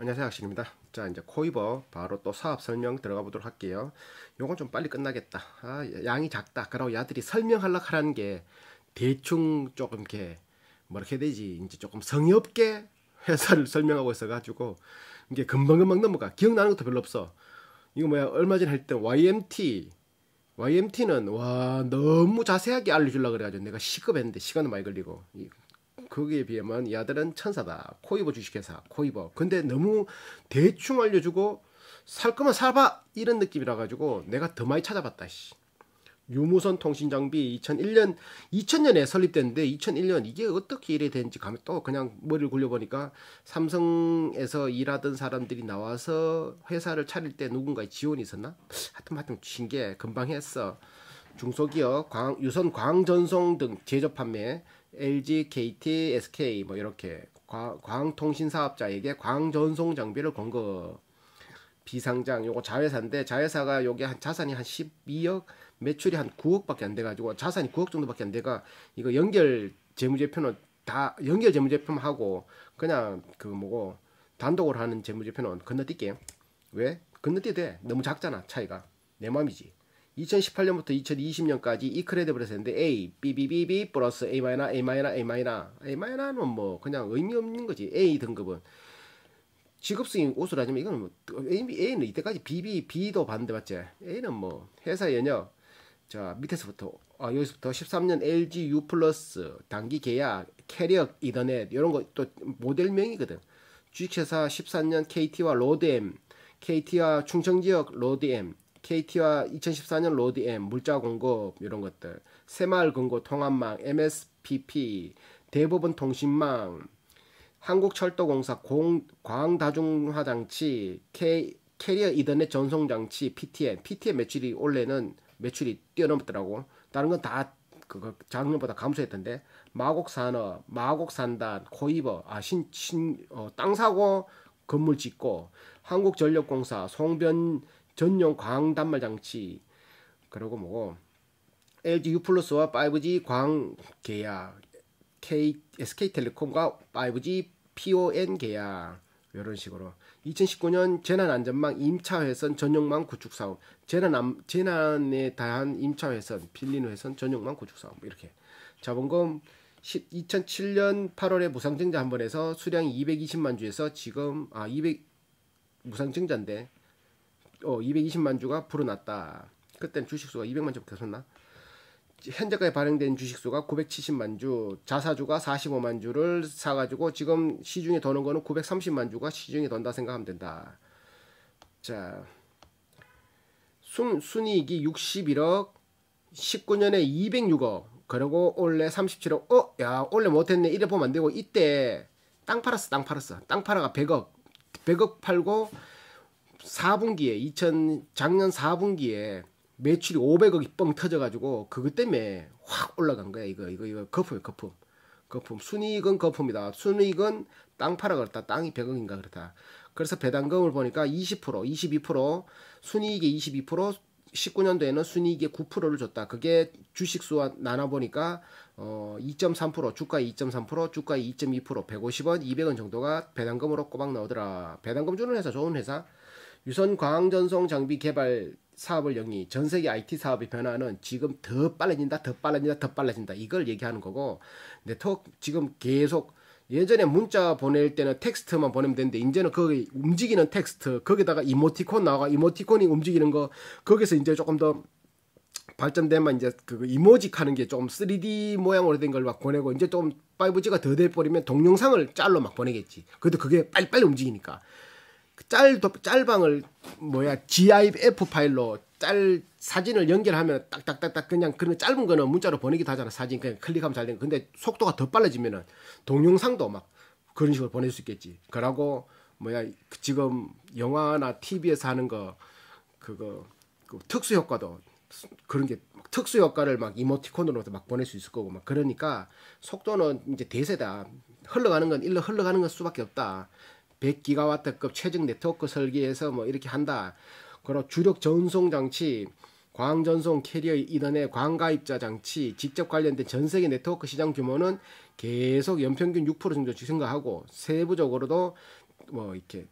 안녕하세요 학식입니다 자 이제 코이버 바로 또 사업 설명 들어가 보도록 할게요 요건 좀 빨리 끝나겠다 아, 양이 작다 그러고 야들이 설명하려고 하라는 게 대충 조금 이렇게 뭐라 해야 되지 이제 조금 성의 없게 회사를 설명하고 있어 가지고 이게 금방금방 넘어가 기억나는 것도 별로 없어 이거 뭐야 얼마 전에 할때 YMT YMT는 와 너무 자세하게 알려주려고 그래가지고 내가 시급했는데 시간은 많이 걸리고 거기에 비하면 야들은 천사다. 코이버 주식회사, 코이버. 근데 너무 대충 알려주고 살 거면 살 봐 이런 느낌이라 가지고 내가 더 많이 찾아봤다. 씨. 유무선 통신 장비 2001년 2000년에 설립됐는데 2001년 이게 어떻게 이래 된지 가면 또 그냥 머리를 굴려 보니까 삼성에서 일하던 사람들이 나와서 회사를 차릴 때 누군가의 지원이 있었나? 하여튼 하여튼 신기해 금방 했어. 중소기업 광, 유선 광 전송 등 제조 판매 LG, KT, SK 뭐 이렇게 광통신사업자에게 광전송 장비를 권거 비상장 요거 자회사인데 자회사가 요게 한 자산이 한 12억 매출이 한 9억밖에 안 돼가지고 자산이 9억 정도밖에 안 돼가 이거 연결 재무제표는 다 연결 재무제표만 하고 그냥 그 뭐고 단독으로 하는 재무제표는 건너뛸게 왜 건너뛰대 너무 작잖아 차이가 내마음이지 2018년부터 2020년까지 이크레드블에서인데 A, BBBB 플러스 A 마이너, A 마이너, A 마이너, A 마이너는 뭐 그냥 의미 없는 거지. A 등급은 직업수인 옷을 하지만 이거는 뭐 A는 이때까지 BB, B도 봤는데 맞지? A는 뭐 회사 연역 자 밑에서부터 아, 여기서부터 13년 LG U 플러스 단기 계약 캐리어 이더넷 이런 거 또 모델명이거든. 주식회사 14년 KT와 로드엠 KT와 충청지역 로드엠 KT와 2014년 로드엠 물자 공급 이런 것들, 새마을 금고 통합망, MSPP, 대부분 통신망, 한국철도공사 공, 광다중화장치, K, 캐리어 이더넷 전송장치, PTN, PTN 매출이 올해는 매출이 뛰어넘더라고. 었 다른 건 다 그거 작년보다 감소했던데 마곡산업, 마곡산단, 코이버, 아신 신, 어, 땅 사고 건물 짓고 한국전력공사, 송변 전용 광 단말 장치 그러고 뭐고 LG U 플러스와 5G 광 계약 K, SK텔레콤과 5G PON 계약 이런 식으로 2019년 재난안전망 임차회선 전용망 구축사업 재난, 재난에 대한 임차회선 빌리는 회선 전용망 구축사업 뭐 이렇게 자본금 10, 2007년 8월에 무상증자 한번해서 수량이 220만 주에서 지금 아 200 무상증자인데 어, 220만 주가 불어났다. 그땐 주식수가 200만 주밖에 없었나? 현재까지 발행된 주식수가 970만 주, 자사주가 45만 주를 사가지고 지금 시중에 더는 거는 930만 주가 시중에 돈다 생각하면 된다. 자, 순, 순이익이 61억, 19년에 206억, 그리고 올해 37억, 어? 야, 올해 못했네. 이래 보면 안 되고, 이때 땅 팔았어, 땅 팔았어. 땅 팔아가 100억, 100억 팔고, 4분기에 2000 작년 4분기에 매출이 500억이 뻥 터져가지고 그것 때문에 확 올라간 거야 이거 이거 이거 거품이 거품 거품 순이익은 거품이다 순이익은 땅 팔아 그렇다 땅이 100억인가 그렇다 그래서 배당금을 보니까 20% 22% 순이익의 22% 19년도에는 순이익의 9%를 줬다. 그게 주식수와 나눠보니까 어, 2.3% 주가의 2.3% 주가의 2.2% 150원 200원 정도가 배당금으로 꼬박 나오더라. 배당금 주는 회사 좋은 회사 유선 광학 전송 장비 개발 사업을 영위 전 세계 IT 사업의 변화는 지금 더 빨라진다, 더 빨라진다, 더 빨라진다 이걸 얘기하는 거고 네트워크 지금 계속 예전에 문자 보낼 때는 텍스트만 보내면 되는데 이제는 거기 움직이는 텍스트 거기다가 이모티콘 나와 이모티콘이 움직이는 거 거기서 이제 조금 더 발전되면 이제 그 이모직 하는 게 좀 3D 모양으로 된 걸 막 보내고 이제 좀 5G가 더 돼버리면 동영상을 짤로 막 보내겠지. 그래도 그게 빨리빨리 움직이니까. 짤 짤방을 뭐야 GIF 파일로 짤 사진을 연결하면 딱딱딱딱 그냥 그런 짧은 거는 문자로 보내기도 하잖아 사진 그냥 클릭하면 잘 되는 근데 속도가 더 빨라지면은 동영상도 막 그런 식으로 보낼 수 있겠지 그러고 뭐야 지금 영화나 TV에서 하는 거 그거 그 특수 효과도 그런 게 특수 효과를 막 이모티콘으로도 막 보낼 수 있을 거고 막 그러니까 속도는 이제 대세다 흘러가는 건 일로 흘러가는 건 수밖에 없다 100기가와트급 최적 네트워크 설계에서뭐 이렇게 한다. 그리고 주력 전송 장치, 광 전송 캐리어 이더의광 가입자 장치 직접 관련된 전 세계 네트워크 시장 규모는 계속 연평균 6% 정도 증가하고 세부적으로도 뭐 이렇게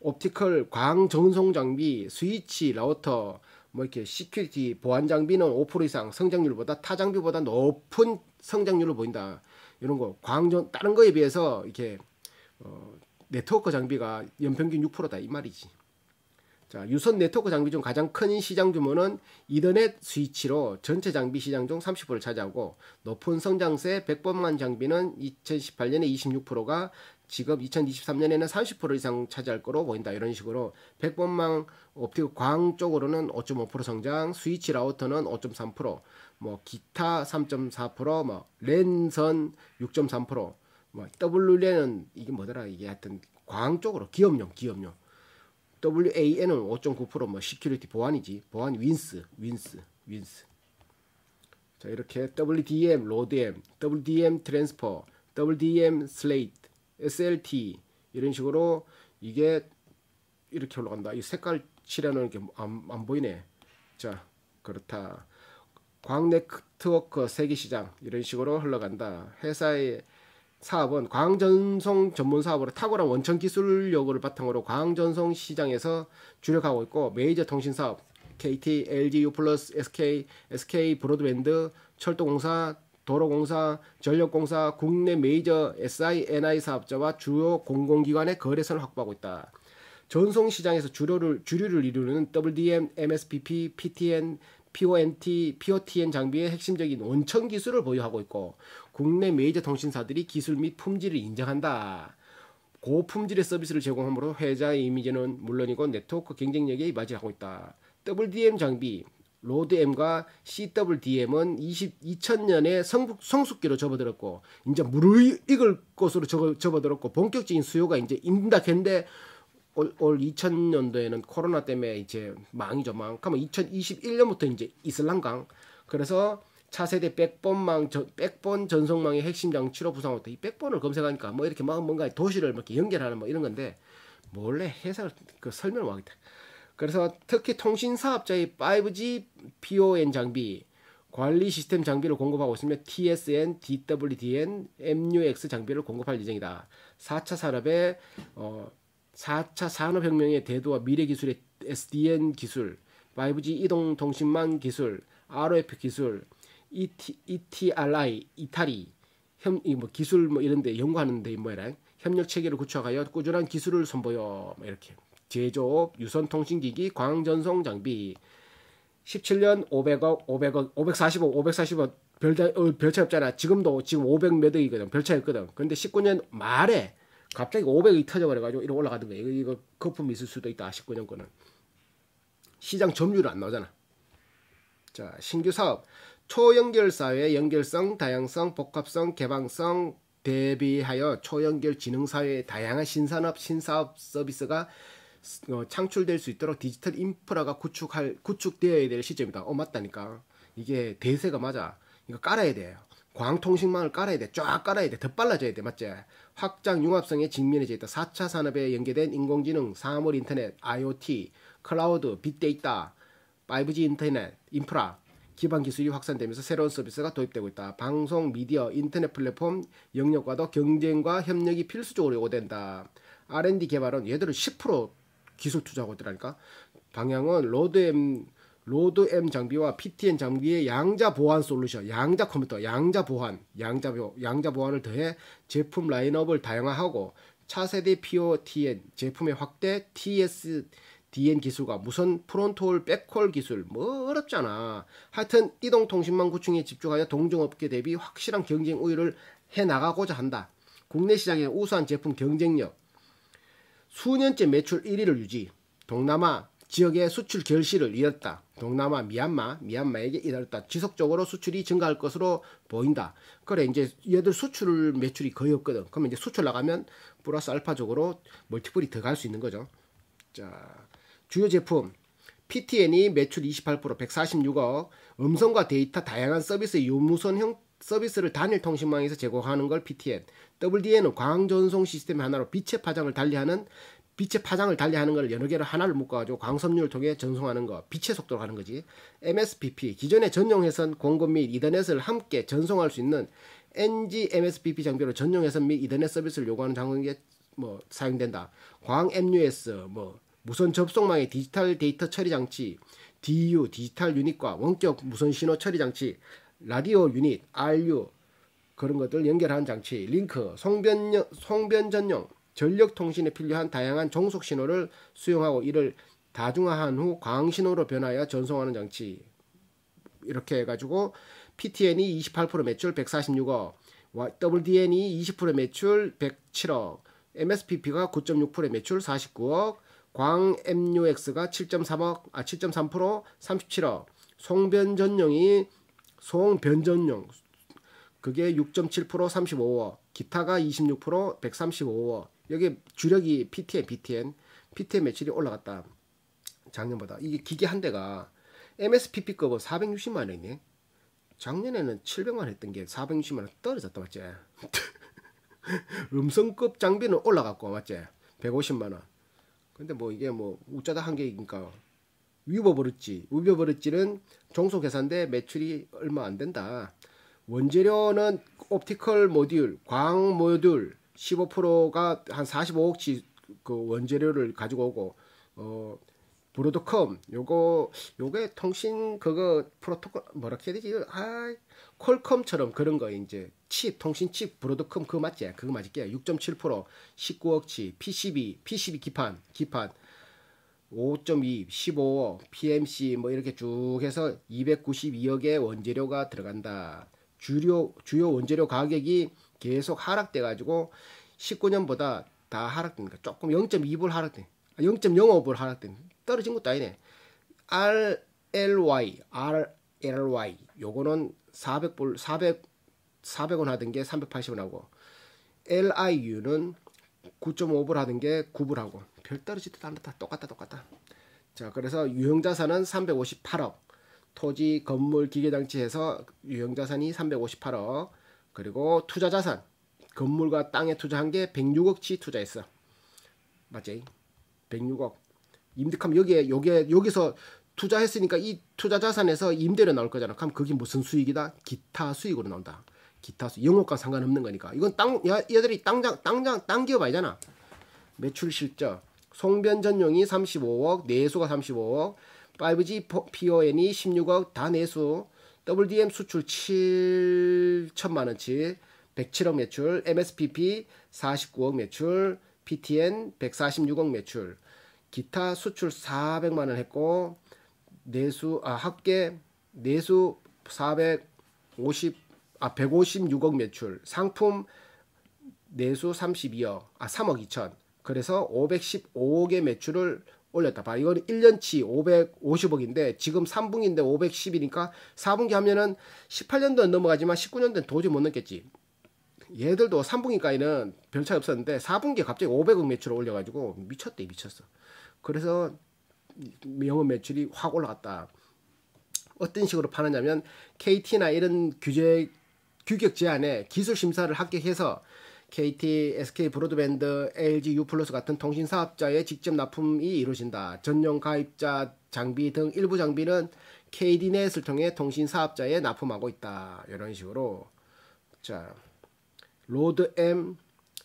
옵티컬 광 전송 장비, 스위치, 라우터 뭐 이렇게 시큐리티 보안 장비는 5% 이상 성장률보다 타 장비보다 높은 성장률을 보인다. 이런 거 광전 다른 거에 비해서 이렇게 어, 네트워크 장비가 연평균 6%다 이 말이지. 자, 유선 네트워크 장비 중 가장 큰 시장 규모는 이더넷 스위치로 전체 장비 시장 중 30%를 차지하고 높은 성장세 100번만 장비는 2018년에 26%가 지금 2023년에는 30% 이상 차지할 거로 보인다. 이런 식으로 1 0 0번만 옵틱 광 쪽으로는 5.5% 성장, 스위치 라우터는 5.3%, 뭐 기타 3.4%, 뭐 랜선 6.3%, 뭐 WN은 이게 뭐더라 이게 하여튼 광 쪽으로 기업용 기업용 WAN은 5.9%뭐 시큐리티 보안이지 보안 윈스 윈스 윈스 자 이렇게 WDM 로드M WDM 트랜스퍼 WDM 슬레이트 SLT 이런 식으로 이게 이렇게 올라간다 이 색깔 칠해놓은 게 안, 안 보이네 자 그렇다 광 네트워크 세계시장 이런 식으로 흘러간다 회사의 사업은 광전송 전문 사업으로 탁월한 원천 기술 요구를 바탕으로 광전송 시장에서 주력하고 있고 메이저 통신 사업 KT, LG, U+, SK, SK 브로드밴드, 철도공사, 도로공사, 전력공사, 국내 메이저 SI, NI 사업자와 주요 공공기관의 거래선을 확보하고 있다. 전송 시장에서 주류를 주류를 이루는 WDM, MSPP, PTN, PONT, POTN 장비의 핵심적인 원천 기술을 보유하고 있고 국내 메이저 통신사들이 기술 및 품질을 인정한다. 고품질의 서비스를 제공함으로 회자의 이미지는 물론이고 네트워크 경쟁력에 맞이하고 있다. WDM 장비, 로드M과 CWDM은 20, 2 0 0년에 성북, 성숙기로 접어들었고 이제 물을 익을 것으로 접어, 들었고 본격적인 수요가 이제 임박했는데 올, 올 2000년도에는 코로나 때문에 이제 망이죠 망. 그러면 2021년부터 이제 이슬람강 그래서 차세대 백번망 저, 백번 전송망의 핵심 장치로 부상했다. 이 백번을 검색하니까 뭐 이렇게 막 뭔가 도시를 이렇게 연결하는 뭐 이런 건데 몰래 해설 그 설명을 하겠다. 그래서 특히 통신 사업자의 5G PON 장비 관리 시스템 장비를 공급하고 있으며 TSN, DWDN, MUX 장비를 공급할 예정이다. 4차 산업의 어 4차 산업혁명의 대두와 미래 기술의 SDN 기술, 5G 이동 통신망 기술, RF 기술, 이티 e 이티알라이 e 이탈이 협뭐 기술 뭐 이런데 연구하는데 뭐라 협력 체계를 구축하여 꾸준한 기술을 선보여 뭐 이렇게 제조업 유선 통신기기 광 전송 장비 17년 500억 500억 545 5 4 0억 별차 어, 별차 없잖아 지금도 지금 500몇 억이거든 별차 있거든 근데 19년 말에 갑자기 500이 터져버려가지고 이렇게 올라가던 거야. 이거, 이거 거품이 있을 수도 있다. 19년 거는. 시장 점유율 안 나오잖아. 자, 신규 사업. 초연결사회의 연결성, 다양성, 복합성, 개방성 대비하여 초연결 지능사회의 다양한 신산업, 신사업 서비스가 어, 창출될 수 있도록 디지털 인프라가 구축할, 구축되어야 될 시점이다. 어, 맞다니까. 이게 대세가 맞아. 이거 깔아야 돼요. 광통신망을 깔아야 돼. 쫙 깔아야 돼. 더 빨라져야 돼. 맞지? 확장 융합성에 직면해져 있다. 4차 산업에 연계된 인공지능, 사물 인터넷, IoT, 클라우드, 빅데이터, 5G 인터넷, 인프라, 기반 기술이 확산되면서 새로운 서비스가 도입되고 있다. 방송, 미디어, 인터넷 플랫폼 영역과도 경쟁과 협력이 필수적으로 요구된다. R&D 개발은 얘들은 10% 기술 투자하고 있더라니까. 방향은 로드M 로드 M 장비와 PTN 장비의 양자 보안 솔루션, 양자 컴퓨터, 양자 보안, 양자 양자 보안을 더해 제품 라인업을 다양화하고 차세대 POTN 제품의 확대, TS DN 기술과 무선 프론트홀 백홀 기술 뭐 어렵잖아. 하여튼 이동통신망 구축에 집중하여 동종업계 대비 확실한 경쟁 우위를 해나가고자 한다. 국내 시장의 우수한 제품 경쟁력 수년째 매출 1위를 유지 동남아 지역의 수출 결실을 이뤘다. 동남아 미얀마, 미얀마에게 이뤘다. 지속적으로 수출이 증가할 것으로 보인다. 그래 이제 얘들 수출 매출이 거의 없거든. 그러면 이제 수출 나가면 플러스 알파적으로 멀티플이 더 갈 수 있는 거죠. 자, 주요 제품 PTN이 매출 28% 146억 음성과 데이터 다양한 서비스 유무선형 서비스를 단일 통신망에서 제공하는 걸 PTN WDN은 광 전송 시스템 하나로 빛의 파장을 달리하는 빛의 파장을 달리하는 걸 여러 개를 하나를 묶어가지고 광섬유를 통해 전송하는 거, 빛의 속도로 하는 거지. MSPP, 기존의 전용회선 공급 및 이더넷을 함께 전송할 수 있는 NG MSPP 장비로 전용회선 및 이더넷 서비스를 요구하는 장소에 뭐 사용된다. 광 MUS, 뭐 무선 접속망의 디지털 데이터 처리 장치 DU 디지털 유닛과 원격 무선 신호 처리 장치, 라디오 유닛 RU 그런 것들 연결하는 장치, 링크, 송변 송변 전용 전력 통신에 필요한 다양한 종속 신호를 수용하고 이를 다중화한 후광 신호로 변하여 전송하는 장치 이렇게 해가지고 PTN이 28% 매출 146억, WDN이 20% 매출 107억, MSPP가 9.6%의 매출 49억, 광MUX가 7.3억 아7.3% 37억 송변전용이 송변전용 그게 6.7% 35억 기타가 26% 135억 여기 주력이 PTN p t n PTN 매출이 올라갔다 작년보다 이게 기계 한 대가 MSPP급은 460만 원이네 작년에는 700만 원 했던 게 460만 원 떨어졌다 맞지 음성급 장비는 올라갔고 맞지 150만 원 근데 뭐 이게 뭐 웃자다 한 게니까 위버버릇지 위버버릇지는 종소 계산대 매출이 얼마 안 된다. 원재료는 옵티컬 모듈, 광 모듈 15%가 한 45억치 그 원재료를 가지고 오고 어 브로드컴 요거 요게 통신 그거 프로토콜 뭐라 해야 되지 아 콜컴처럼 그런 거 이제 칩 통신 칩 브로드컴 그거 맞지 그거 맞을게 6.7% 19억치 PCB PCB 기판 기판 5.2 15억 PMC 뭐 이렇게 쭉 해서 292억의 원재료가 들어간다 주요 주요 원재료 가격이 계속 하락돼 가지고 19년보다 다 하락된 거 조금 0.2불 하락된 0.05불 하락된 떨어진 것도 아니네. RLY, RLY 요거는 400불 400 400원 하던 게 380원하고 LIU는 9.5불 하던 게 9불하고 별떨어지도 않다 똑같다 똑같다. 자 그래서 유형자산은 358억 토지 건물 기계장치에서 유형자산이 358억 그리고 투자자산 건물과 땅에 투자한 게 106억치 투자했어. 맞지? 106억. 임대감 여기에 여기에 여기서 투자했으니까 이 투자 자산에서 임대료 나올 거잖아. 그럼 그게 무슨 수익이다? 기타 수익으로 나온다. 기타 수익. 영업과 상관없는 거니까. 이건 땅 야, 얘들이 땅장 땅장 땅 기업 아니잖아. 매출 실적. 송변 전용이 35억, 내수가 35억, 5G PON이 16억 다 내수. WDM 수출 7천만 원치 107억 매출, MSPP 49억 매출, PTN 146억 매출, 기타 수출 400만 원 했고 내수 아 합계 내수 450아 156억 매출 상품 내수 32억 아 3억 2천 그래서 515억의 매출을 올렸다 봐 이거는 1년치 550억인데 지금 3분기인데 510이니까 4분기 하면은 1 8년도 넘어가지만 19년도는 도저히 못 넘겠지 얘들도 3분기까지는 별 차이 없었는데 4분기에 갑자기 500억 매출을 올려가지고 미쳤대 미쳤어 그래서 영업 매출이 확 올라갔다. 어떤 식으로 파느냐면 KT나 이런 규제 규격 제한에 기술 심사를 합격해서 KT, SK 브로드밴드, LG U 플러스 같은 통신 사업자의 직접 납품이 이루어진다. 전용 가입자 장비 등 일부 장비는 KD넷을 통해 통신 사업자에 납품하고 있다. 이런 식으로 자 로드 M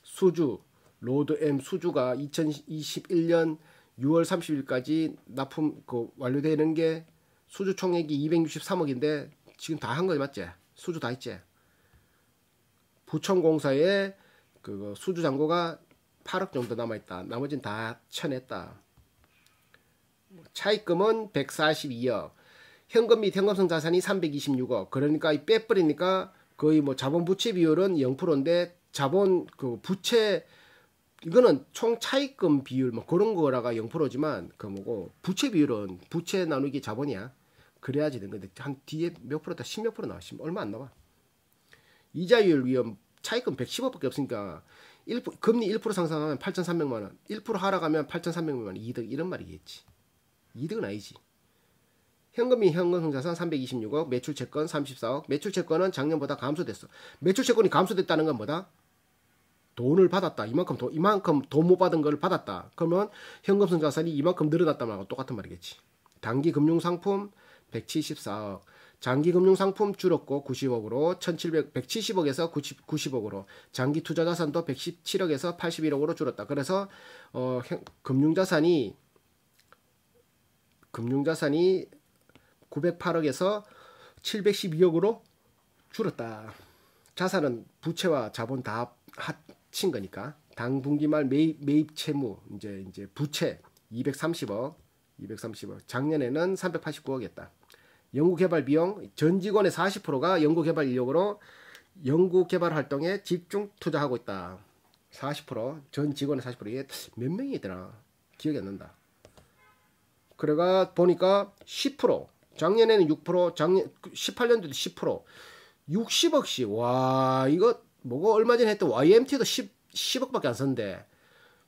수주 로드 M 수주가 2021년 6월 30일까지 납품 그 완료되는 게 수주 총액이 263억인데 지금 다 한 거지 맞지? 수주 다 했지? 부천공사에그 수주 잔고가 8억 정도 남아있다. 나머지는 다 쳐냈다. 차입금은 142억. 현금 및 현금성 자산이 326억. 그러니까 이 빼버리니까 거의 뭐 자본 부채 비율은 0%인데 자본 그 부채 이거는 총차입금 비율 뭐 그런 거라가 0%지만 그 뭐고 부채 비율은 부채 나누기 자본이야. 그래야지 된 건데 한 뒤에 몇 프로다 10몇 프로 나와. 왔 얼마 안 나와. 이자율 위험 차입금 110억밖에 없으니까 1, 금리 1% 상승하면 8,300만 원, 1% 하락하면 8,300만 원 이득 이런 말이겠지. 이득은 아니지. 현금이 현금흥자산 326억, 매출 채권 34억, 매출 채권은 작년보다 감소됐어. 매출 채권이 감소됐다는 건 뭐다? 돈을 받았다. 이만큼 돈, 이만큼 돈 못 받은 걸 받았다. 그러면 현금성 자산이 이만큼 늘어났단 말하고 똑같은 말이겠지. 단기 금융 상품 174억. 장기 금융 상품 줄었고 90억으로 1700 170억에서 90, 90억으로 장기 투자 자산도 117억에서 81억으로 줄었다. 그래서 어 현, 금융 자산이 금융 자산이 908억에서 712억으로 줄었다. 자산은 부채와 자본 다 합, 합친 거니까 당 분기 말 매입, 매입 채무 이제 이제 부채 230억 230억 작년에는 389억이었다. 연구개발 비용 전 직원의 40%가 연구개발 인력으로 연구개발 활동에 집중 투자하고 있다. 40%전 직원의 40% 이게 몇 명이더라 기억이 안 난다. 그래가 보니까 10% 작년에는 6% 작년 18년도도 10% 60억씩 와 이거 뭐고 얼마 전에 했던 YMT도 10, 10억밖에 안 썼는데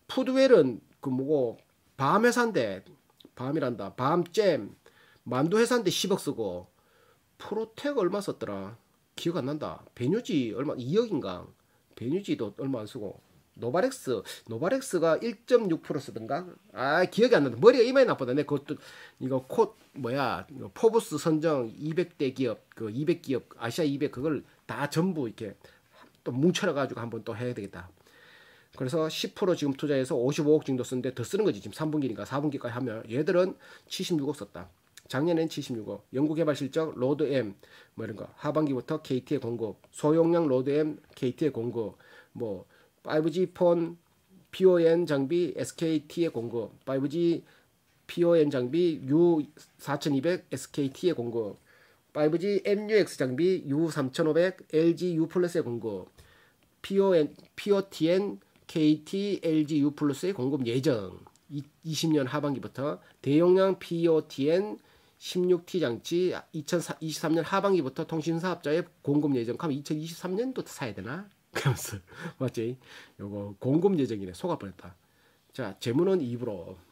푸드웰은 그 뭐고 밤 회사인데 밤이란다 밤잼 만두 회사인데 10억 쓰고 프로텍 얼마 썼더라 기억 안 난다 베뉴지 얼마 2억인가 베뉴지도 얼마 안 쓰고 노바렉스 노바렉스가 1.6% 쓰던가 아 기억이 안 난다 머리가 이마에 나쁘다 내 그것도 이거 콧 뭐야 포브스 선정 200대 기업 그200 기업 아시아 200 그걸 다 전부 이렇게 또 뭉쳐라 가지고 한번 또 해야 되겠다. 그래서 10% 지금 투자해서 55억 정도 쓰는데 더 쓰는 거지. 지금 3분기니까 4분기까지 하면 얘들은 76억 썼다. 작년엔 76억. 연구개발 실적 로드 M 뭐 이런 거. 하반기부터 KT의 공급, 소용량 로드 M KT의 공급, 뭐 5G 폰 PON 장비 SKT의 공급, 5G PON 장비 U4200 SKT의 공급, 5G MUX 장비 U3500 LG U 플러스의 공급, PON, POTN, KT, LG U 플러스의 공급 예정 20년 하반기부터 대용량 POTN 16T 장치 2023년 하반기부터 통신사업자의 공급 예정 하면 2023년도 사야 되나? 그러면서 맞지? 요거 공급 예정이네 속아 버렸다. 자, 재무는 2부로